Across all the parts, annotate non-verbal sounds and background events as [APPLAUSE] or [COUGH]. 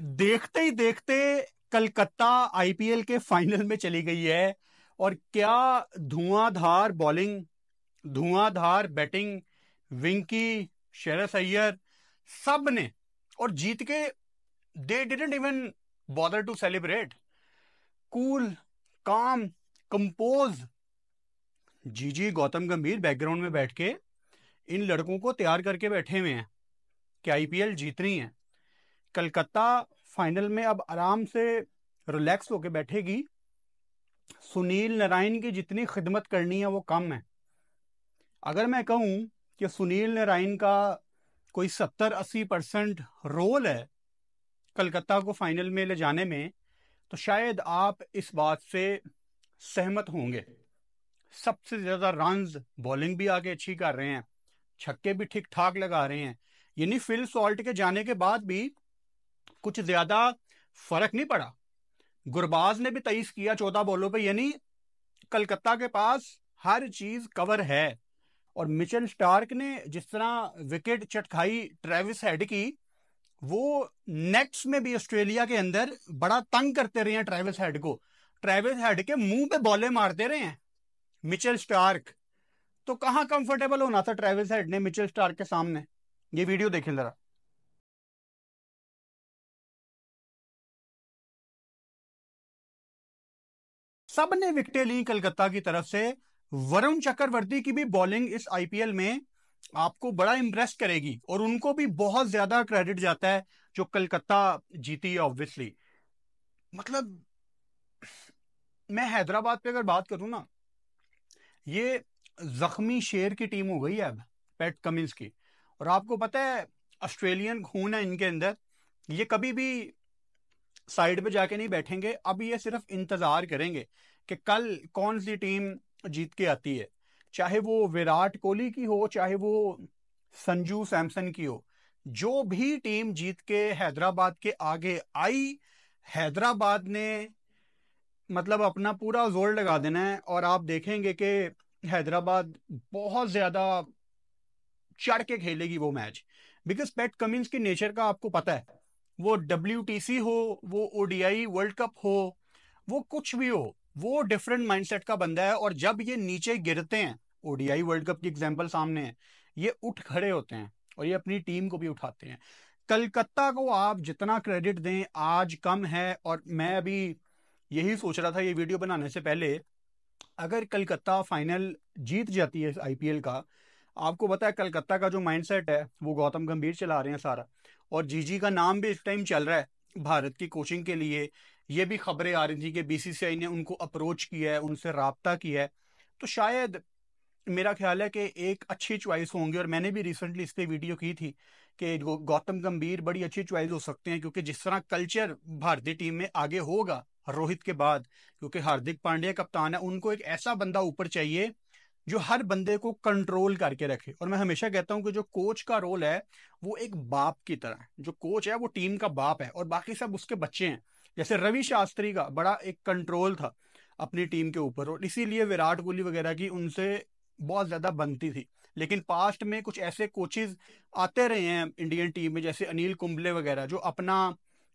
देखते ही देखते कलकत्ता आईपीएल के फाइनल में चली गई है और क्या धुआंधार बॉलिंग धुआंधार बैटिंग विंकी शरस अय्यर सब ने और जीत के they didn't even bother to celebrate cool calm compose G G Gautam Gambhir background में बैठ के इन लड़कों को तैयार करके बैठे हुए हैं कि आईपीएल जीतनी है कलकत्ता फाइनल में अब आराम से रिलैक्स होके बैठेगी सुनील नारायण की जितनी खिदमत करनी है वो कम है अगर मैं कहूं कि सुनील नारायण का कोई सत्तर अस्सी परसेंट रोल है कलकत्ता को फाइनल में ले जाने में तो शायद आप इस बात से सहमत होंगे सबसे ज़्यादा रन्स बॉलिंग भी आगे अच्छी कर रहे हैं छक्के भी ठीक ठाक लगा रहे हैं यानी फिल सॉल्ट के जाने के बाद भी कुछ ज्यादा फर्क नहीं पड़ा गुरबाज ने भी तेईस किया चौदह बॉलों पे यानी कलकत्ता के पास हर चीज कवर है और मिचेल स्टार्क ने जिस तरह विकेट चटखाई ट्रेविस हेड की वो नेट्स में भी ऑस्ट्रेलिया के अंदर बड़ा तंग करते रहे हैं ट्रेविस हेड को ट्रेविस हेड के मुंह पे बॉले मारते रहे हैं मिचेल स्टार्क तो कहाँ कंफर्टेबल होना था ट्रेविस हेड ने मिचेल स्टार्क के सामने ये वीडियो देखें जरा सबने विकटें ली कलकत्ता की तरफ से वरुण चक्रवर्ती की भी बॉलिंग इस आईपीएल में आपको बड़ा इंप्रेस करेगी और उनको भी बहुत ज्यादा क्रेडिट जाता है जो कलकत्ता जीती है ऑब्वियसली मतलब मैं हैदराबाद पे अगर बात करूं ना ये जख्मी शेर की टीम हो गई है अब पैट कमिंस की और आपको पता है ऑस्ट्रेलियन खून है इनके अंदर ये कभी भी साइड पे जाके नहीं बैठेंगे अब ये सिर्फ इंतजार करेंगे कि कल कौन सी टीम जीत के आती है चाहे वो विराट कोहली की हो चाहे वो संजू सैमसन की हो जो भी टीम जीत के हैदराबाद के आगे आई हैदराबाद ने मतलब अपना पूरा जोर लगा देना है और आप देखेंगे कि हैदराबाद बहुत ज़्यादा चढ़ के खेलेगी वो मैच बिकॉज पेट कमिंस के नेचर का आपको पता है वो डब्ल्यू हो वो ओ वर्ल्ड कप हो वो कुछ भी हो वो डिफरेंट माइंडसेट का बंदा है और जब ये नीचे गिरते हैं ओडीआई वर्ल्ड कप की एग्जाम्पल सामने है ये उठ खड़े होते हैं और ये अपनी टीम को भी उठाते हैं कलकत्ता को आप जितना क्रेडिट दें आज कम है और मैं अभी यही सोच रहा था ये वीडियो बनाने से पहले अगर कलकत्ता फाइनल जीत जाती है आईपीएल का आपको पता है कलकत्ता का जो माइंडसेट है वो गौतम गंभीर चला रहे हैं सारा और जीजी का नाम भी इस टाइम चल रहा है भारत की कोचिंग के लिए ये भी खबरें आ रही थी कि बीसीसीआई ने उनको अप्रोच किया है उनसे रबता किया है तो शायद मेरा ख्याल है कि एक अच्छी च्वाइस होंगी और मैंने भी रिसेंटली इस पर वीडियो की थी कि गौतम गंभीर बड़ी अच्छी च्वाइस हो सकते हैं क्योंकि जिस तरह कल्चर भारतीय टीम में आगे होगा रोहित के बाद क्योंकि हार्दिक पांड्या कप्तान है उनको एक ऐसा बंदा ऊपर चाहिए जो हर बंदे को कंट्रोल करके रखे और मैं हमेशा कहता हूं कि जो कोच का रोल है वो एक बाप की तरह है जो कोच है वो टीम का बाप है और बाकी सब उसके बच्चे हैं जैसे रवि शास्त्री का बड़ा एक कंट्रोल था अपनी टीम के ऊपर और इसीलिए विराट कोहली वगैरह की उनसे बहुत ज़्यादा बनती थी लेकिन पास्ट में कुछ ऐसे कोचेज आते रहे हैं इंडियन टीम में जैसे अनिल कुंबले वगैरह जो अपना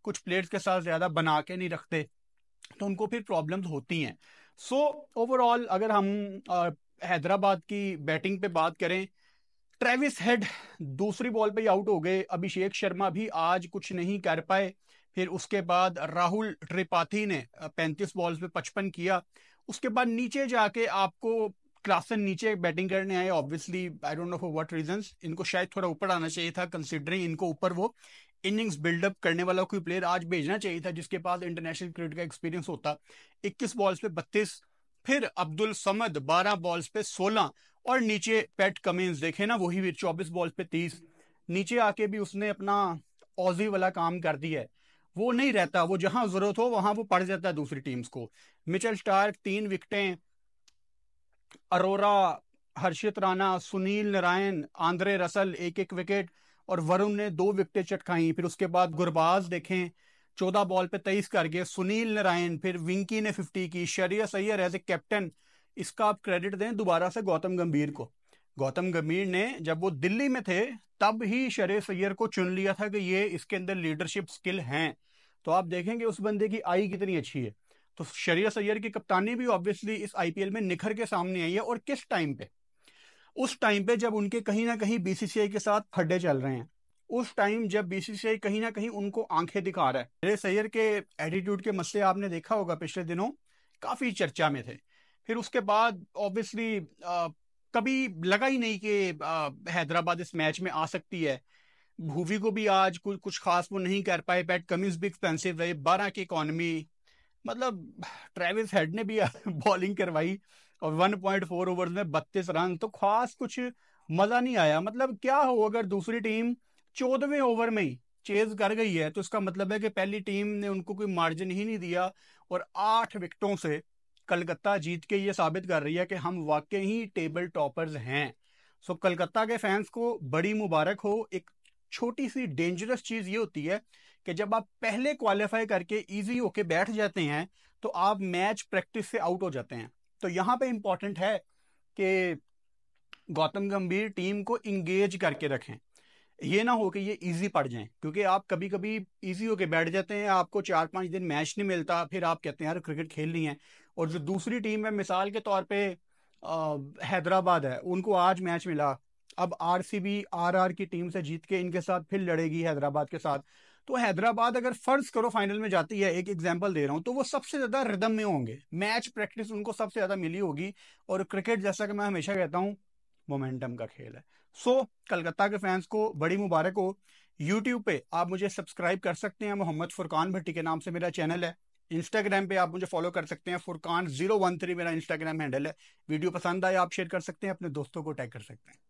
कुछ प्लेयर्स के साथ ज़्यादा बना के नहीं रखते तो उनको फिर प्रॉब्लम्स होती हैं सो so, ओवरऑल अगर हम हैदराबाद की बैटिंग पे बात करें ट्रेविस हेड दूसरी बॉल पे ही आउट हो गए अभिषेक शर्मा भी आज कुछ नहीं कर पाए फिर उसके बाद राहुल त्रिपाठी ने 35 बॉल्स पे 55 किया उसके बाद नीचे जाके आपको क्लासन नीचे बैटिंग करने आए obviously I don't know for what reasons इनको शायद थोड़ा ऊपर आना चाहिए था कंसिडरिंग इनको ऊपर वो इनिंग्स बिल्डअप करने वाला कोई प्लेयर आज भेजना चाहिए था जिसके पास इंटरनेशनल क्रिकेट का एक्सपीरियंस होता 21 बॉल्स पे 32 फिर अब्दुल समद 12 बॉल्स पे 16 और नीचे पेट कमिंस देखे ना वही भी 24 बॉल्स पे 30 नीचे आके भी उसने अपना ऑजी वाला काम कर दिया है वो नहीं रहता वो जहां जरूरत हो वहां वो पड़ जाता है दूसरी टीम्स को मिचल स्टार्क तीन विकटें अरोरा हर्षित राणा सुनील नारायण आंद्रे रसल एक एक विकेट और वरुण ने दो विकटें चटकाई फिर उसके बाद गुरबाज देखें चौदह बॉल पे तेईस कर गए सुनील नारायण फिर विंकी ने फिफ्टी की Shreyas Iyer as a captain इसका आप क्रेडिट दें दोबारा से गौतम गंभीर को गौतम गंभीर ने जब वो दिल्ली में थे तब ही शरे सैयर को चुन लिया था कि ये इसके अंदर लीडरशिप स्किल हैं तो आप देखेंगे उस बंदे की आई कितनी अच्छी है तो शरीर सैयर की कप्तानी भी ऑब्वियसली इस आईपीएल में निखर के सामने आई है और किस टाइम पे उस टाइम पे जब उनके कहीं ना कहीं बीसीसीआई के साथ खड्डे चल रहे हैं उस टाइम जब बीसीसीआई कहीं ना कहीं उनको आंखें दिखा रहा है मेरे सैयर के एटीट्यूड के मसले आपने देखा होगा पिछले दिनों काफ़ी चर्चा में थे फिर उसके बाद ऑब्वियसली कभी लगा ही नहीं कि हैदराबाद इस मैच में आ सकती है भूवी को भी आज कुछ कुछ खास वो नहीं कर पाए बैट कमीज भी एक्सपेंसिव रहे बारह की इकॉनमी मतलब ट्रेविस हेड ने भी बॉलिंग [LAUGHS] करवाई और 1.4 पॉइंट ओवर में बत्तीस रन तो खास कुछ मज़ा नहीं आया मतलब क्या हो अगर दूसरी टीम चौदहवें ओवर में ही चेज कर गई है तो इसका मतलब है कि पहली टीम ने उनको कोई मार्जिन ही नहीं दिया और आठ विकेटों से कलकत्ता जीत के ये साबित कर रही है कि हम वाकई ही टेबल टॉपर्स हैं सो so, कलकत्ता के फैंस को बड़ी मुबारक हो एक छोटी सी डेंजरस चीज़ ये होती है कि जब आप पहले क्वालिफाई करके इजी होके बैठ जाते हैं तो आप मैच प्रैक्टिस से आउट हो जाते हैं तो यहाँ पे इम्पॉर्टेंट है कि गौतम गंभीर टीम को इंगेज करके रखें ये ना हो कि ये इजी पड़ जाए क्योंकि आप कभी कभी इजी होके बैठ जाते हैं आपको चार पांच दिन मैच नहीं मिलता फिर आप कहते हैं यार क्रिकेट खेलनी है और जो दूसरी टीम है मिसाल के तौर पे हैदराबाद है उनको आज मैच मिला अब आरसीबी आरआर की टीम से जीत के इनके साथ फिर लड़ेगी हैदराबाद के साथ तो हैदराबाद अगर फर्ज करो फाइनल में जाती है एक एग्जाम्पल दे रहा हूँ तो वो सबसे ज्यादा रिदम में होंगे मैच प्रैक्टिस उनको सबसे ज्यादा मिली होगी और क्रिकेट जैसा कि मैं हमेशा कहता हूँ मोमेंटम का खेल है सो so, कलकत्ता के फैंस को बड़ी मुबारक हो यूट्यूब पे आप मुझे सब्सक्राइब कर सकते हैं मोहम्मद फुरकान भट्टी के नाम से मेरा चैनल है इंस्टाग्राम पे आप मुझे फॉलो कर सकते हैं फुरकान जीरो वन थ्री मेरा इंस्टाग्राम हैंडल है वीडियो पसंद आए आप शेयर कर सकते हैं अपने दोस्तों को टैग कर सकते हैं